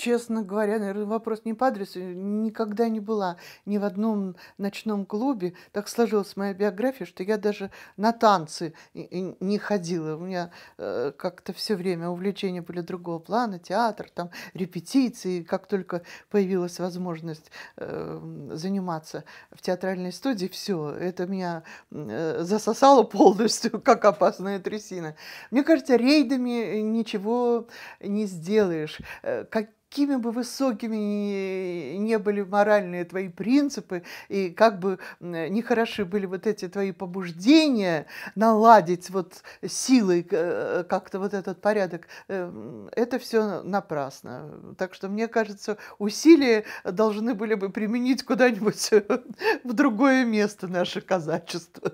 честно говоря, наверное, вопрос не по адресу. Никогда не была ни в одном ночном клубе. Так сложилась моя биография, что я даже на танцы не ходила. У меня э, как-то все время увлечения были другого плана, театр, там репетиции. Как только появилась возможность э, заниматься в театральной студии, все, это меня э, засосало полностью, как опасная трясина. Мне кажется, рейдами ничего не сделаешь. Э, как какими бы высокими не были моральные твои принципы, и как бы нехороши были вот эти твои побуждения наладить вот силой э, как-то вот этот порядок, э, это все напрасно. Так что, мне кажется, усилия должны были бы применить куда-нибудь в другое место наше казачество.